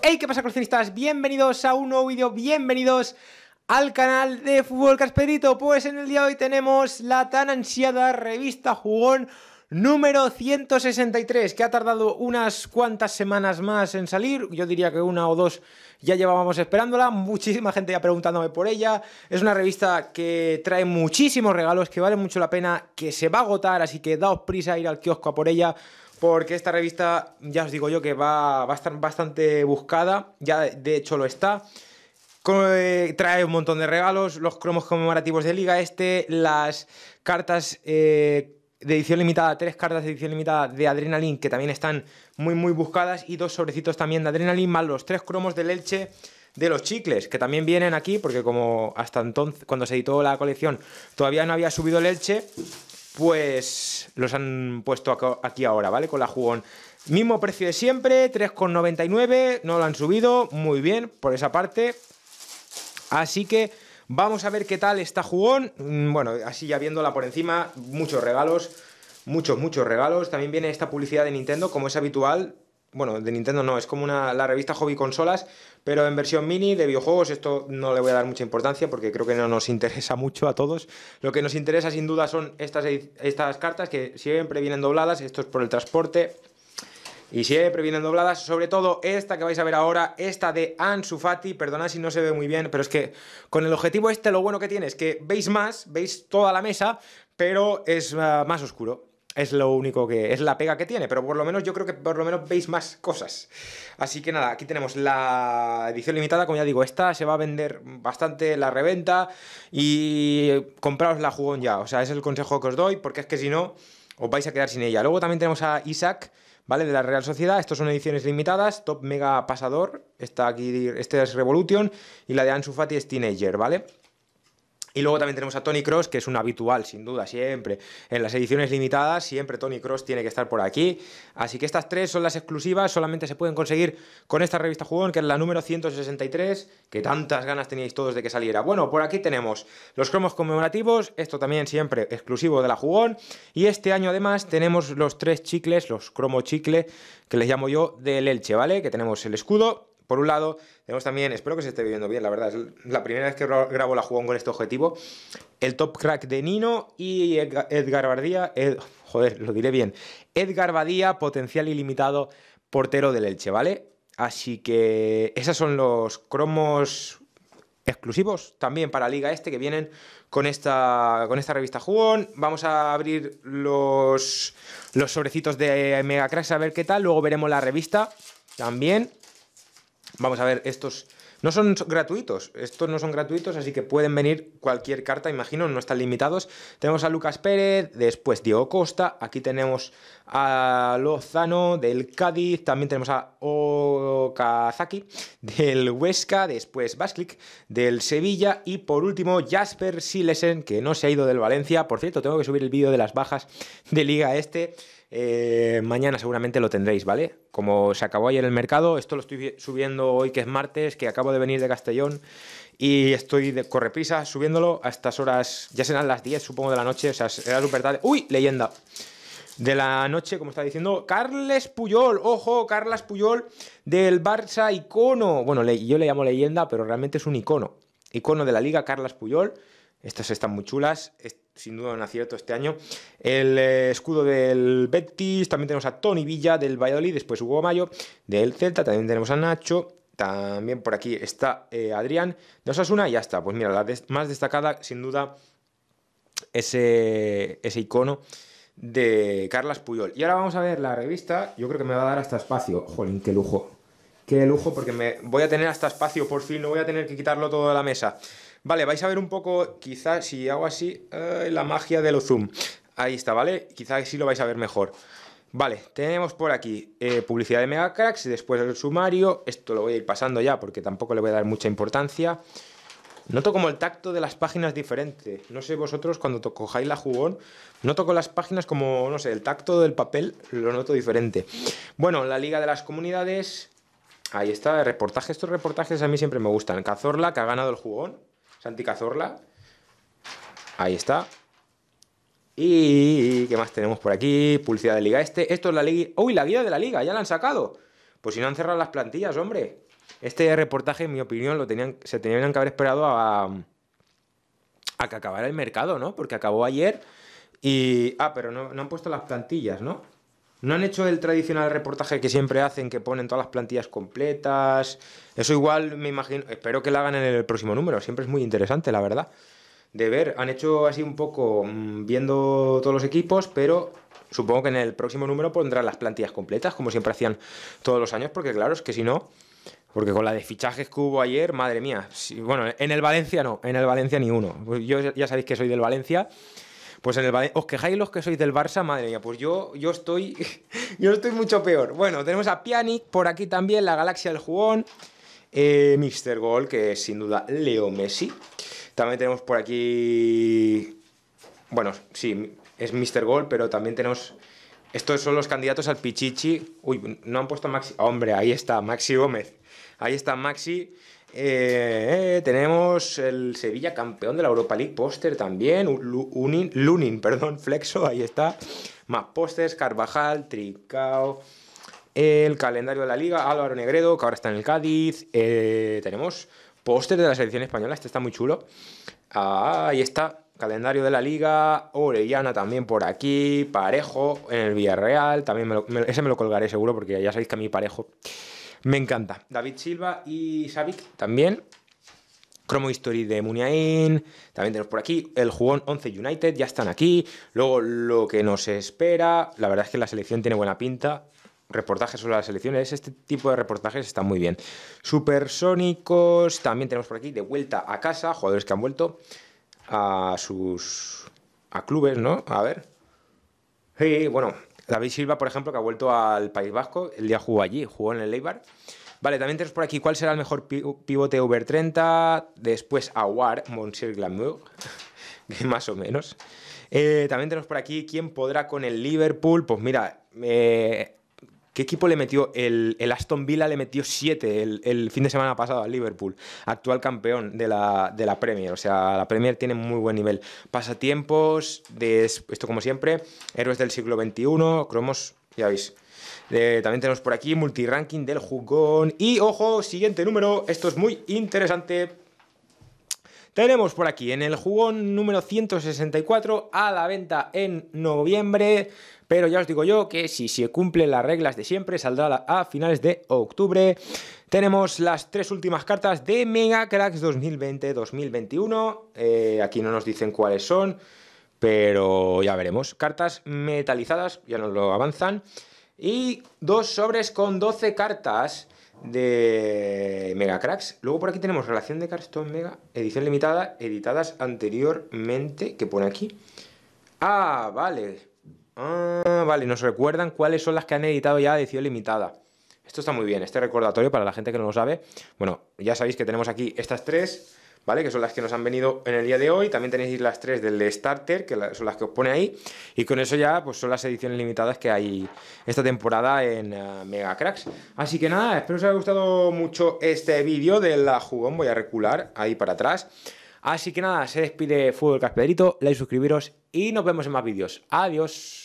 Hey, ¿qué pasa, coleccionistas? Bienvenidos a un nuevo vídeo, bienvenidos al canal de Fútbol Caspedrito. Pues en el día de hoy tenemos la tan ansiada revista Jugón número 163, que ha tardado unas cuantas semanas más en salir. Yo diría que una o dos ya llevábamos esperándola. Muchísima gente ya preguntándome por ella. Es una revista que trae muchísimos regalos, que vale mucho la pena, que se va a agotar, así que daos prisa a ir al kiosco a por ella porque esta revista, ya os digo yo, que va, a estar bastante buscada, ya de hecho lo está. Eh, trae un montón de regalos, los cromos conmemorativos de Liga Este, las cartas eh, de edición limitada, tres cartas de edición limitada de Adrenaline, que también están muy, muy buscadas, y dos sobrecitos también de Adrenaline, más los tres cromos de Elche de los chicles, que también vienen aquí, porque como hasta entonces, cuando se editó la colección, todavía no había subido el Elche, pues los han puesto aquí ahora, ¿vale? Con la jugón. Mismo precio de siempre, 3,99, no lo han subido, muy bien por esa parte. Así que vamos a ver qué tal está jugón. Mm, bueno, así ya viéndola por encima, muchos regalos, muchos, muchos regalos. También viene esta publicidad de Nintendo, como es habitual, bueno, de Nintendo no, es como una, la revista Hobby Consolas, pero en versión mini de videojuegos, esto no le voy a dar mucha importancia porque creo que no nos interesa mucho a todos. Lo que nos interesa sin duda son estas, estas cartas que siempre vienen dobladas, esto es por el transporte. Y siempre vienen dobladas, sobre todo esta que vais a ver ahora, esta de Ansu Fati, perdonad si no se ve muy bien, pero es que con el objetivo este lo bueno que tiene es que veis más, veis toda la mesa, pero es ah, más oscuro. Es lo único que. Es la pega que tiene, pero por lo menos yo creo que por lo menos veis más cosas. Así que nada, aquí tenemos la edición limitada. Como ya digo, esta se va a vender bastante la reventa. Y compraos la jugón ya. O sea, es el consejo que os doy, porque es que si no, os vais a quedar sin ella. Luego también tenemos a Isaac. ¿vale? De la Real Sociedad. Estos son ediciones limitadas. Top Mega Pasador. Está aquí. Este es Revolution. Y la de Ansu Fati es Teenager, ¿vale? Y luego también tenemos a Tony Cross, que es un habitual, sin duda, siempre. En las ediciones limitadas, siempre Tony Cross tiene que estar por aquí. Así que estas tres son las exclusivas, solamente se pueden conseguir con esta revista Jugón, que es la número 163, que tantas ganas teníais todos de que saliera. Bueno, por aquí tenemos los cromos conmemorativos, esto también siempre exclusivo de la Jugón. Y este año además tenemos los tres chicles, los cromo chicle, que les llamo yo, del Elche, ¿vale? Que tenemos el escudo, por un lado, tenemos también, espero que se esté viendo bien, la verdad, es la primera vez que grabo la jugón con este objetivo, el top crack de Nino y Edgar Badía, joder, lo diré bien, Edgar Badía, potencial ilimitado portero del Elche, ¿vale? Así que esos son los cromos exclusivos también para Liga Este que vienen con esta, con esta revista Jugón. Vamos a abrir los, los sobrecitos de Mega Cracks a ver qué tal. Luego veremos la revista también. Vamos a ver, estos no son gratuitos, estos no son gratuitos, así que pueden venir cualquier carta, imagino, no están limitados. Tenemos a Lucas Pérez, después Diego Costa, aquí tenemos a Lozano del Cádiz, también tenemos a Okazaki del Huesca, después Basclic del Sevilla y por último Jasper Silesen, que no se ha ido del Valencia. Por cierto, tengo que subir el vídeo de las bajas de Liga Este. Eh, mañana seguramente lo tendréis, ¿vale? Como se acabó ayer el mercado, esto lo estoy subiendo hoy que es martes, que acabo de venir de Castellón y estoy de correprisa subiéndolo a estas horas, ya serán las 10 supongo de la noche, o sea, era super tarde. ¡Uy! Leyenda de la noche, como está diciendo, Carles Puyol, ojo, ¡Carles Puyol del Barça icono. Bueno, yo le llamo leyenda, pero realmente es un icono. Icono de la liga, Carles Puyol. Estas están muy chulas. sin duda un acierto este año. El eh, escudo del Betis. También tenemos a Tony Villa del Valladolid. Después Hugo Mayo del Celta. También tenemos a Nacho. También por aquí está eh, Adrián de Osasuna. Y ya está. Pues mira, la más destacada, sin duda, ese, ese icono de Carlas Puyol. Y ahora vamos a ver la revista. Yo creo que me va a dar hasta espacio. Jolín, qué lujo. Qué lujo, porque me voy a tener hasta espacio por fin. No voy a tener que quitarlo todo de la mesa. Vale, vais a ver un poco, quizás si hago así, eh, la magia de los zoom. Ahí está, ¿vale? Quizás sí lo vais a ver mejor. Vale, tenemos por aquí eh, publicidad de Megacracks, después el sumario, esto lo voy a ir pasando ya porque tampoco le voy a dar mucha importancia. Noto como el tacto de las páginas diferente. No sé vosotros cuando cojáis la jugón, noto con las páginas como, no sé, el tacto del papel lo noto diferente. Bueno, la Liga de las Comunidades, ahí está, el reportaje. Estos reportajes a mí siempre me gustan. Cazorla, que ha ganado el jugón, Santi Cazorla. Ahí está. Y ¿qué más tenemos por aquí? Publicidad de Liga Este. Esto es la liga. ¡Uy, la guía de la liga! Ya la han sacado. Pues si no han cerrado las plantillas, hombre. Este reportaje, en mi opinión, lo tenían, se tenían que haber esperado a, a que acabara el mercado, ¿no? Porque acabó ayer y... Ah, pero no han puesto las plantillas, ¿no? No han hecho el tradicional reportaje que siempre hacen, que ponen todas las plantillas completas. Eso igual me imagino, espero que lo hagan en el próximo número, siempre es muy interesante, la verdad. De ver, han hecho así un poco mm, viendo todos los equipos, pero supongo que en el próximo número pondrán las plantillas completas, como siempre hacían todos los años, porque claro, es que si no, porque con la de fichajes que hubo ayer, madre mía. bueno, en el Valencia no, en el Valencia ni uno. Pues yo ya sabéis que soy del Valencia pues en el Valencia, os quejáis los que sois del Barça, madre mía, pues yo, yo estoy yo estoy mucho peor. Bueno, tenemos a Pianic por aquí también, la Galaxia del Jugón, eh, Mr. Gol, que es sin duda Leo Messi. También tenemos por aquí, bueno, sí, es Mr. Gol, pero también tenemos... Estos son los candidatos al Pichichi. Uy, no han puesto a Maxi. Hombre, ahí está, Maxi Gómez. Ahí está Maxi. Eh, eh, tenemos el Sevilla campeón de la Europa League, póster también, Lunin, Lunin, perdón, Flexo, ahí está. Más pósters, Carvajal, Tricao, el calendario de la Liga, Álvaro Negredo, que ahora está en el Cádiz. Eh, tenemos póster de la selección española, este está muy chulo. ahí está, calendario de la liga, Orellana también por aquí, Parejo en el Villarreal, también ese me lo colgaré seguro porque ya sabéis que a mí Parejo me encanta. David Silva y Savic también. Chromo History de Muniain, también tenemos por aquí el jugón 11 United, ya están aquí. Luego lo que nos espera, la verdad es que la selección tiene buena pinta. Reportajes sobre las selecciones, este tipo de reportajes están muy bien. Supersónicos, también tenemos por aquí de vuelta a casa, jugadores que han vuelto a sus a clubes, ¿no? A ver. Sí, bueno, David Silva, por ejemplo, que ha vuelto al País Vasco, el día jugó allí, jugó en el Leibar. Vale, también tenemos por aquí cuál será el mejor pivote over 30, después Aguar, Monsieur Glamour, que más o menos. Eh, también tenemos por aquí quién podrá con el Liverpool. Pues mira, eh, ¿Qué equipo le metió? El, Aston Villa le metió 7 el, fin de semana pasado al Liverpool, actual campeón de la, Premier. O sea, la Premier tiene muy buen nivel. Pasatiempos, de, esto como siempre, héroes del siglo XXI, cromos, ya veis. también tenemos por aquí multiranking del jugón. Y ojo, siguiente número, esto es muy interesante tenemos por aquí en el jugón número 164 a la venta en noviembre. Pero ya os digo yo que si se cumplen las reglas de siempre, saldrá a finales de octubre. Tenemos las tres últimas cartas de Mega Cracks 2020-2021. Eh, aquí no nos dicen cuáles son, pero ya veremos. Cartas metalizadas, ya nos lo avanzan. Y dos sobres con 12 cartas de Mega Cracks. Luego por aquí tenemos relación de Cartón Mega, edición limitada, editadas anteriormente, que pone aquí. Ah, vale. Ah, vale, nos recuerdan cuáles son las que han editado ya edición limitada. Esto está muy bien, este recordatorio para la gente que no lo sabe. Bueno, ya sabéis que tenemos aquí estas tres. ¿vale? Que son las que nos han venido en el día de hoy. También tenéis las tres del Starter, que son las que os pone ahí. Y con eso ya, pues son las ediciones limitadas que hay esta temporada en eh, Mega Cracks. Así que nada, espero os haya gustado mucho este vídeo de la jugón. Voy a recular ahí para atrás. Así que nada, se despide Fútbol Casperito, like, suscribiros y nos vemos en más vídeos. Adiós.